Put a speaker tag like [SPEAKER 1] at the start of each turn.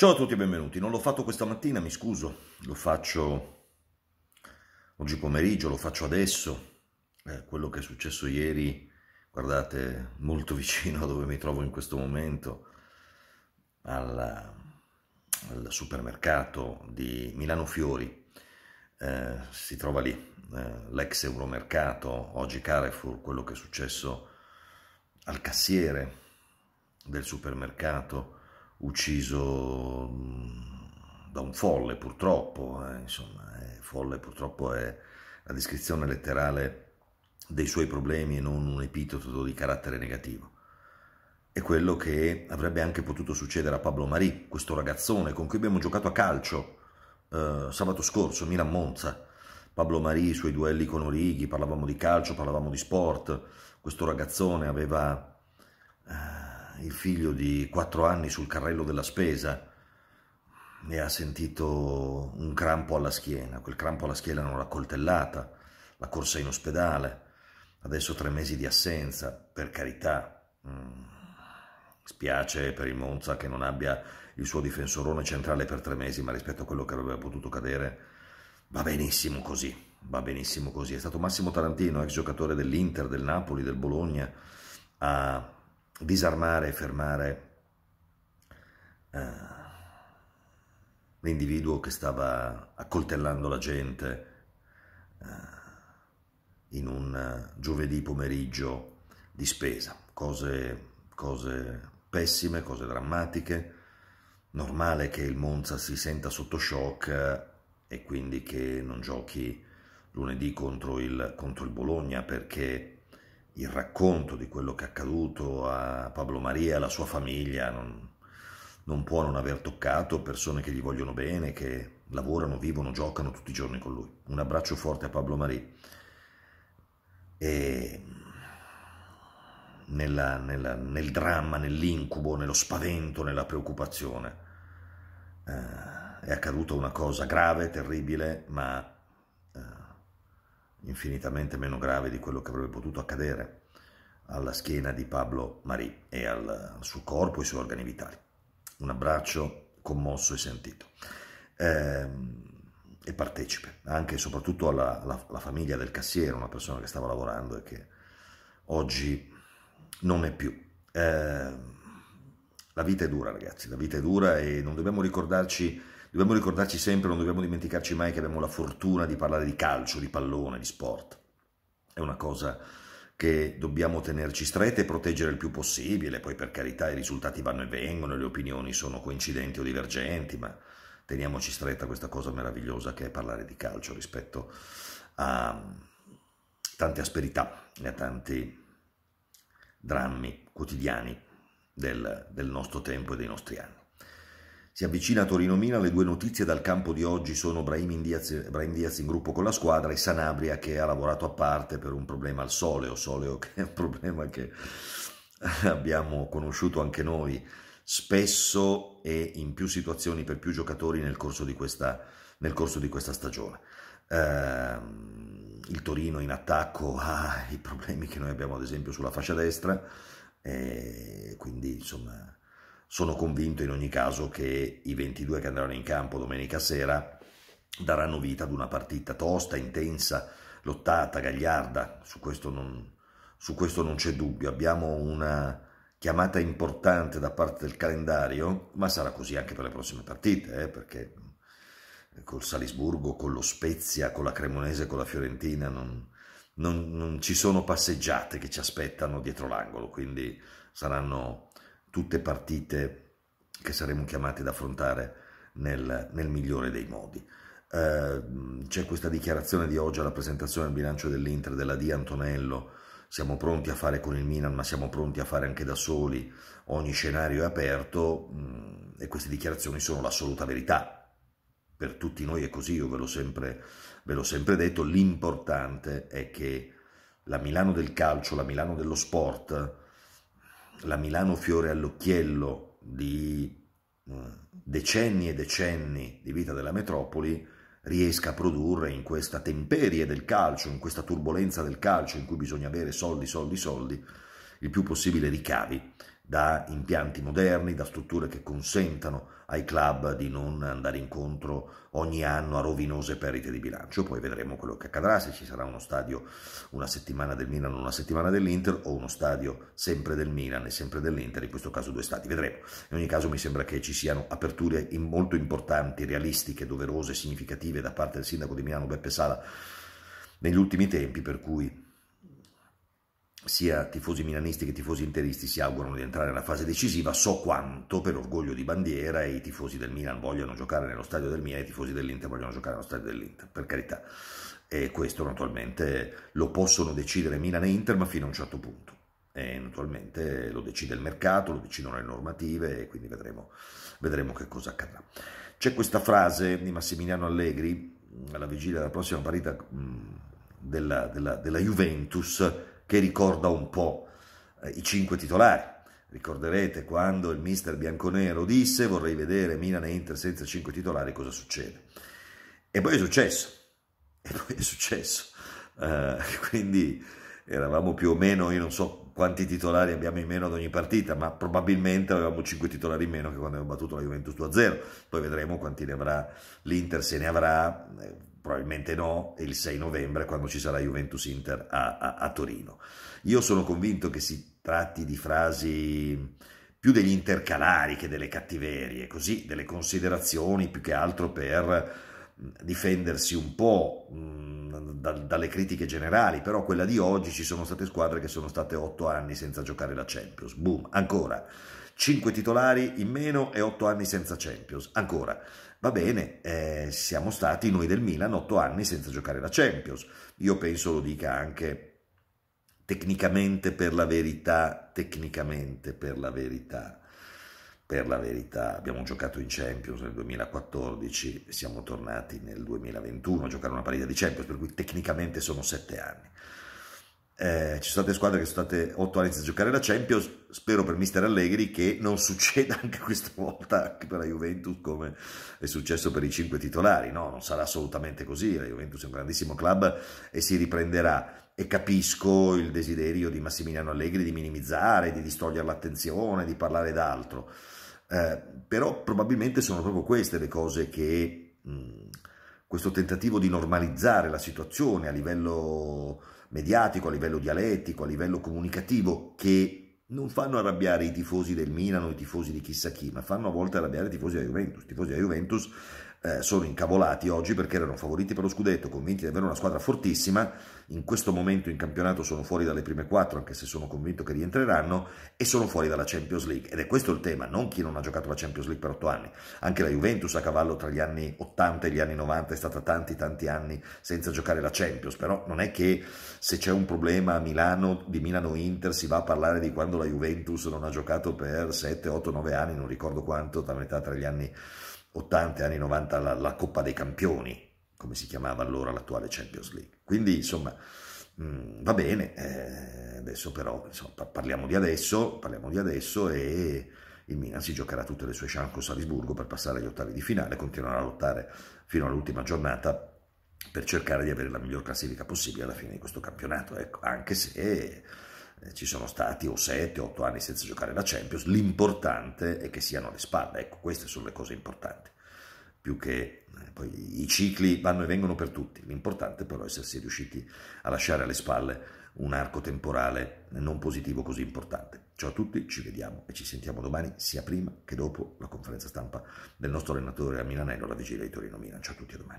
[SPEAKER 1] Ciao a tutti e benvenuti. Non l'ho fatto questa mattina, mi scuso. Lo faccio oggi pomeriggio, lo faccio adesso. Eh, quello che è successo ieri, guardate, molto vicino a dove mi trovo in questo momento, alla, al supermercato di Milano Fiori. Eh, si trova lì eh, l'ex euromercato, oggi Carrefour, quello che è successo al cassiere del supermercato ucciso mm, da un folle purtroppo, eh, insomma, eh, folle purtroppo è la descrizione letterale dei suoi problemi e non un epiteto di carattere negativo. È quello che avrebbe anche potuto succedere a Pablo Marì, questo ragazzone con cui abbiamo giocato a calcio eh, sabato scorso, Milan Monza. Pablo Marì, i suoi duelli con Orighi, parlavamo di calcio, parlavamo di sport. Questo ragazzone aveva eh, il figlio di quattro anni sul carrello della spesa e ha sentito un crampo alla schiena. Quel crampo alla schiena non l'ha coltellata, la corsa in ospedale, adesso tre mesi di assenza, per carità. Mm, spiace per il Monza che non abbia il suo difensorone centrale per tre mesi, ma rispetto a quello che avrebbe potuto cadere, va benissimo così. Va benissimo così. È stato Massimo Tarantino, ex giocatore dell'Inter, del Napoli, del Bologna, a disarmare e fermare eh, l'individuo che stava accoltellando la gente eh, in un eh, giovedì pomeriggio di spesa, cose, cose pessime, cose drammatiche, normale che il Monza si senta sotto shock eh, e quindi che non giochi lunedì contro il, contro il Bologna perché il racconto di quello che è accaduto a Pablo Maria e alla sua famiglia non, non può non aver toccato persone che gli vogliono bene, che lavorano, vivono, giocano tutti i giorni con lui. Un abbraccio forte a Pablo Maria. E nella, nella, nel dramma, nell'incubo, nello spavento, nella preoccupazione. Eh, è accaduta una cosa grave, terribile, ma infinitamente meno grave di quello che avrebbe potuto accadere alla schiena di Pablo Marì e al, al suo corpo e ai suoi organi vitali. Un abbraccio commosso e sentito. Ehm, e partecipe, anche e soprattutto alla, alla, alla, famiglia del cassiere, una persona che stava lavorando e che oggi non è più. Ehm, la vita è dura, ragazzi, la vita è dura e non dobbiamo ricordarci Dobbiamo ricordarci sempre, non dobbiamo dimenticarci mai che abbiamo la fortuna di parlare di calcio, di pallone, di sport. È una cosa che dobbiamo tenerci stretta e proteggere il più possibile, poi per carità i risultati vanno e vengono, le opinioni sono coincidenti o divergenti, ma teniamoci stretta questa cosa meravigliosa che è parlare di calcio rispetto a tante asperità e a tanti drammi quotidiani del, del nostro tempo e dei nostri anni. Si avvicina a torino Mina, le due notizie dal campo di oggi sono Brahim Diaz, Brahim Diaz in gruppo con la squadra e Sanabria che ha lavorato a parte per un problema al soleo, soleo che è un problema che abbiamo conosciuto anche noi spesso e in più situazioni per più giocatori nel corso di questa, corso di questa stagione. Uh, il Torino in attacco ha i problemi che noi abbiamo ad esempio sulla fascia destra, e quindi insomma sono convinto in ogni caso che i 22 che andranno in campo domenica sera daranno vita ad una partita tosta, intensa, lottata, gagliarda, su questo non, su questo non c'è dubbio. Abbiamo una chiamata importante da parte del calendario, ma sarà così anche per le prossime partite, eh, perché col Salisburgo, con lo Spezia, con la Cremonese, con la Fiorentina, non, non, non ci sono passeggiate che ci aspettano dietro l'angolo, quindi saranno tutte partite che saremo chiamati ad affrontare nel, nel migliore dei modi. Eh, c'è questa dichiarazione di oggi alla presentazione del bilancio dell'Inter della Di Antonello, siamo pronti a fare con il Milan ma siamo pronti a fare anche da soli, ogni scenario è aperto mm, e queste dichiarazioni sono l'assoluta verità. Per tutti noi è così, io ve l'ho sempre, ve l'ho sempre detto, l'importante è che la Milano del calcio, la Milano dello sport, la Milano fiore all'occhiello di mm, decenni e decenni di vita della metropoli riesca a produrre in questa temperie del calcio, in questa turbolenza del calcio in cui bisogna avere soldi, soldi, soldi, il più possibile ricavi da impianti moderni, da strutture che consentano ai club di non andare incontro ogni anno a rovinose perdite di bilancio. Poi vedremo quello che accadrà, se ci sarà uno stadio una settimana del Milan, una settimana dell'Inter o uno stadio sempre del Milan e sempre dell'Inter, in questo caso due stati, vedremo. In ogni caso mi sembra che ci siano aperture molto importanti, realistiche, doverose, significative da parte del sindaco di Milano Beppe Sala negli ultimi tempi, per cui sia tifosi milanisti che tifosi interisti si augurano di entrare nella fase decisiva, so quanto per orgoglio di bandiera i tifosi del Milan vogliono giocare nello stadio del Milan e i tifosi dell'Inter vogliono giocare nello stadio dell'Inter, per carità. E questo naturalmente lo possono decidere Milan e Inter, ma fino a un certo punto. E naturalmente lo decide il mercato, lo decidono le normative e quindi vedremo, vedremo che cosa accadrà. C'è questa frase di Massimiliano Allegri alla vigilia della prossima partita mm, della, della, della Juventus che ricorda un po' eh, i cinque titolari. Ricorderete quando il mister bianconero disse vorrei vedere Milan e Inter senza cinque titolari cosa succede. E poi è successo, e poi è successo. Uh, quindi eravamo più o meno, io non so quanti titolari abbiamo in meno ad ogni partita, ma probabilmente avevamo cinque titolari in meno che quando abbiamo battuto la Juventus 2-0, poi vedremo quanti ne avrà l'Inter, se ne avrà, eh, probabilmente no, il 6 novembre quando ci sarà Juventus Inter a, a, a Torino. Io sono convinto che si tratti di frasi più degli intercalari che delle cattiverie, così delle considerazioni più che altro per difendersi un po' dalle critiche generali, però quella di oggi ci sono state squadre che sono state otto anni senza giocare la Champions. Boom, ancora. 5 titolari in meno e otto anni senza Champions. Ancora. Va bene, eh, siamo stati noi del Milan otto anni senza giocare la Champions. Io penso lo dica anche tecnicamente per la verità, tecnicamente per la verità. Per la verità, abbiamo giocato in Champions nel 2014, siamo tornati nel 2021 a giocare una partita di Champions, per cui tecnicamente sono sette anni eh, ci sono state squadre che sono state otto anni senza giocare la Champions, spero per mister Allegri che non succeda anche questa volta anche per la Juventus come è successo per i cinque titolari, no, non sarà assolutamente così, la Juventus è un grandissimo club e si riprenderà e capisco il desiderio di Massimiliano Allegri di minimizzare, di distogliere l'attenzione, di parlare d'altro, eh, però probabilmente sono proprio queste le cose che mh, questo tentativo di normalizzare la situazione a livello mediatico, a livello dialettico, a livello comunicativo, che non fanno arrabbiare i tifosi del Milano, i tifosi di chissà chi, ma fanno a volte arrabbiare i tifosi della Juventus. I tifosi della Juventus eh, sono incavolati oggi perché erano favoriti per lo scudetto, convinti di avere una squadra fortissima, in questo momento in campionato sono fuori dalle prime quattro, anche se sono convinto che rientreranno, e sono fuori dalla Champions League. Ed è questo il tema, non chi non ha giocato la Champions League per otto anni. Anche la Juventus a cavallo tra gli anni 80 e gli anni 90 è stata tanti tanti anni senza giocare la Champions, però non è che se c'è un problema a Milano, di Milano-Inter, si va a parlare di quando la Juventus non ha giocato per 7, 8, 9 anni, non ricordo quanto, tra metà tra gli anni 80, anni 90, la, la Coppa dei Campioni, come si chiamava allora l'attuale Champions League. Quindi insomma mh, mm, va bene, eh, adesso però insomma, parliamo, di adesso, parliamo di adesso e il Milan si giocherà tutte le sue chance con Salisburgo per passare agli ottavi di finale, continuerà a lottare fino all'ultima giornata per cercare di avere la miglior classifica possibile alla fine di questo campionato, ecco, anche se eh, ci sono stati o 7 o 8 anni senza giocare la Champions, l'importante è che siano le spalle, ecco queste sono le cose importanti, più che eh, poi i cicli vanno e vengono per tutti, l'importante però è essersi riusciti a lasciare alle spalle un arco temporale non positivo così importante. Ciao a tutti, ci vediamo e ci sentiamo domani, sia prima che dopo la conferenza stampa del nostro allenatore a Milanello alla vigilia di Torino Milan. Ciao a tutti a domani.